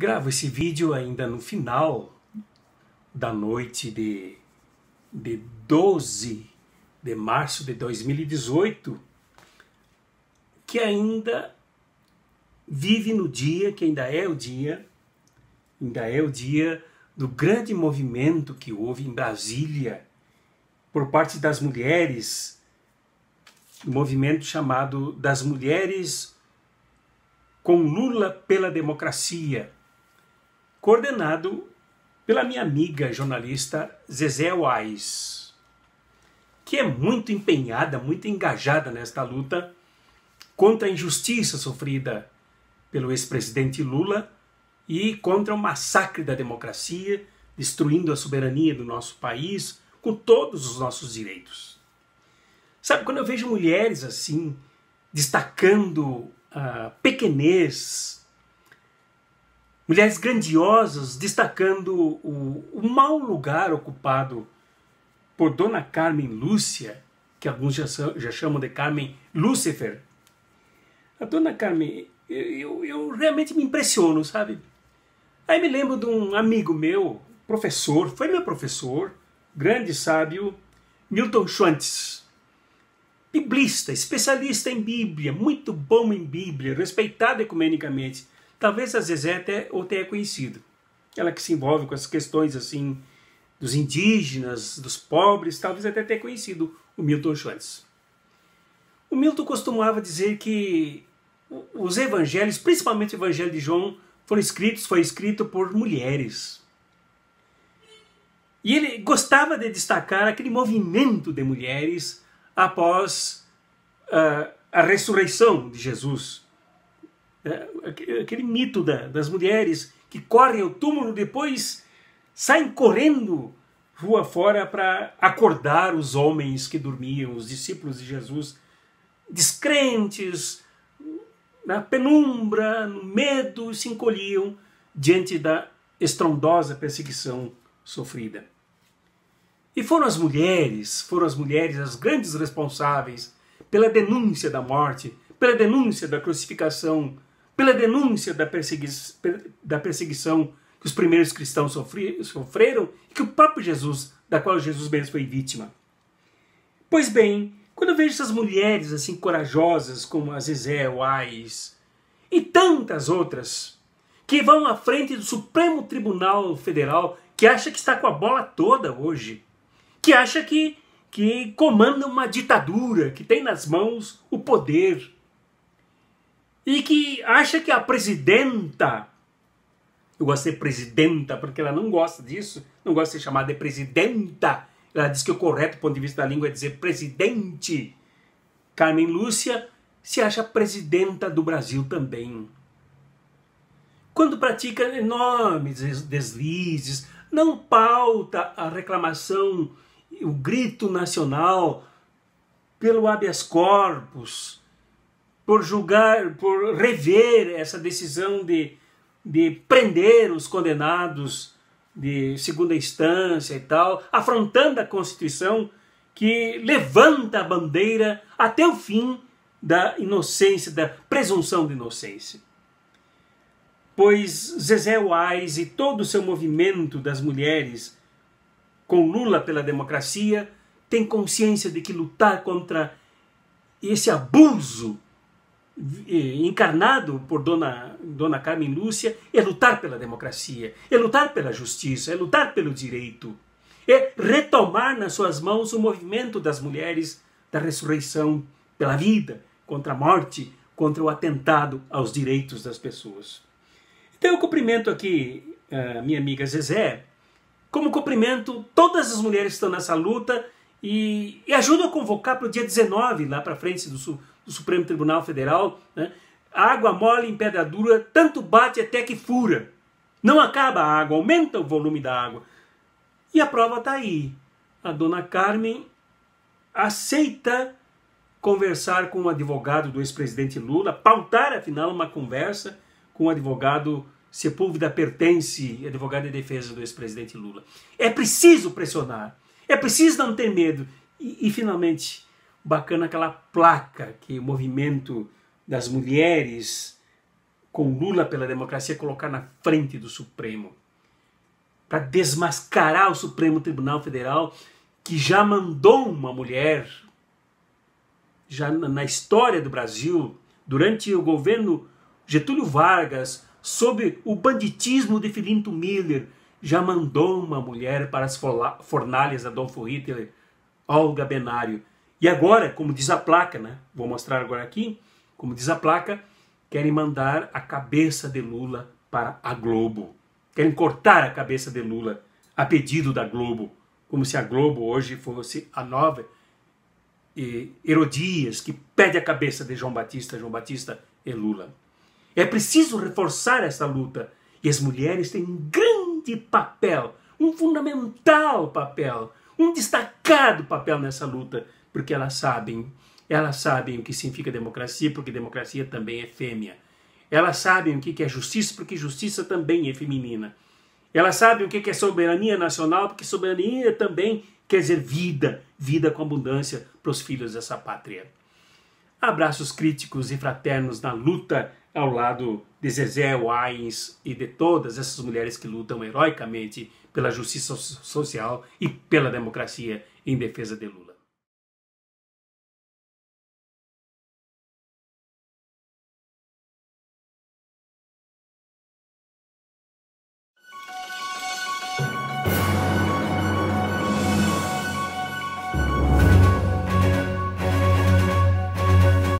Gravo esse vídeo ainda no final da noite de, de 12 de março de 2018, que ainda vive no dia, que ainda é o dia, ainda é o dia do grande movimento que houve em Brasília por parte das mulheres, um movimento chamado das mulheres com Lula pela democracia coordenado pela minha amiga jornalista Zezé Wise, que é muito empenhada, muito engajada nesta luta contra a injustiça sofrida pelo ex-presidente Lula e contra o massacre da democracia, destruindo a soberania do nosso país com todos os nossos direitos. Sabe, quando eu vejo mulheres assim, destacando a ah, pequenez mulheres grandiosas destacando o, o mau lugar ocupado por Dona Carmen Lúcia, que alguns já, já chamam de Carmen Lúcifer. A Dona Carmen, eu, eu, eu realmente me impressiono, sabe? Aí me lembro de um amigo meu, professor, foi meu professor, grande sábio, Milton Schwantz, biblista, especialista em Bíblia, muito bom em Bíblia, respeitado ecumenicamente. Talvez a Zezé até, ou tenha conhecido. Ela que se envolve com as questões assim dos indígenas, dos pobres, talvez até tenha conhecido o Milton Schultz. O Milton costumava dizer que os evangelhos, principalmente o evangelho de João, foram escritos, foi escrito por mulheres. E ele gostava de destacar aquele movimento de mulheres após uh, a ressurreição de Jesus. É, aquele mito da, das mulheres que correm ao túmulo depois saem correndo rua fora para acordar os homens que dormiam, os discípulos de Jesus, descrentes, na penumbra, no medo, se encolhiam diante da estrondosa perseguição sofrida. E foram as mulheres, foram as mulheres as grandes responsáveis pela denúncia da morte, pela denúncia da crucificação pela denúncia da, persegui da perseguição que os primeiros cristãos sofreram e que o próprio Jesus, da qual Jesus mesmo foi vítima. Pois bem, quando eu vejo essas mulheres assim corajosas como a Zezé, o Ais e tantas outras que vão à frente do Supremo Tribunal Federal, que acha que está com a bola toda hoje, que acha que que comanda uma ditadura, que tem nas mãos o poder, e que acha que a presidenta, eu gosto de presidenta porque ela não gosta disso, não gosta de ser chamada de presidenta, ela diz que o correto ponto de vista da língua é dizer presidente. Carmen Lúcia se acha presidenta do Brasil também. Quando pratica enormes deslizes, não pauta a reclamação, o grito nacional pelo habeas corpus, por julgar, por rever essa decisão de, de prender os condenados de segunda instância e tal, afrontando a Constituição que levanta a bandeira até o fim da inocência, da presunção de inocência. Pois Zezé Wise e todo o seu movimento das mulheres com Lula pela democracia tem consciência de que lutar contra esse abuso eh, encarnado por Dona, Dona Carmen Lúcia, é lutar pela democracia, é lutar pela justiça, é lutar pelo direito, é retomar nas suas mãos o movimento das mulheres da ressurreição pela vida, contra a morte, contra o atentado aos direitos das pessoas. Então eu cumprimento aqui a eh, minha amiga Zezé, como cumprimento todas as mulheres que estão nessa luta e, e ajudo a convocar para o dia 19, lá para frente do, sul do Supremo Tribunal Federal, né? água mole em pedra dura, tanto bate até que fura. Não acaba a água, aumenta o volume da água. E a prova está aí. A dona Carmen aceita conversar com o advogado do ex-presidente Lula, pautar afinal uma conversa com o advogado Sepúlveda Pertence, advogado de defesa do ex-presidente Lula. É preciso pressionar, é preciso não ter medo. E, e finalmente, bacana aquela placa que o movimento das mulheres com Lula pela democracia colocar na frente do Supremo para desmascarar o Supremo Tribunal Federal que já mandou uma mulher já na história do Brasil durante o governo Getúlio Vargas sob o banditismo de Filinto Miller já mandou uma mulher para as fornalhas Adolfo Hitler Olga Benário e agora, como diz a placa, né? Vou mostrar agora aqui, como diz a placa, querem mandar a cabeça de Lula para a Globo. Querem cortar a cabeça de Lula a pedido da Globo, como se a Globo hoje fosse a nova Herodias que pede a cabeça de João Batista, João Batista e é Lula. É preciso reforçar essa luta e as mulheres têm um grande papel, um fundamental papel, um destacado papel nessa luta porque elas sabem. Elas sabem o que significa democracia, porque democracia também é fêmea. Elas sabem o que é justiça, porque justiça também é feminina. Elas sabem o que é soberania nacional, porque soberania também quer dizer vida, vida com abundância para os filhos dessa pátria. Abraços críticos e fraternos na luta ao lado de Zezé Wines e de todas essas mulheres que lutam heroicamente pela justiça social e pela democracia em defesa de Lula.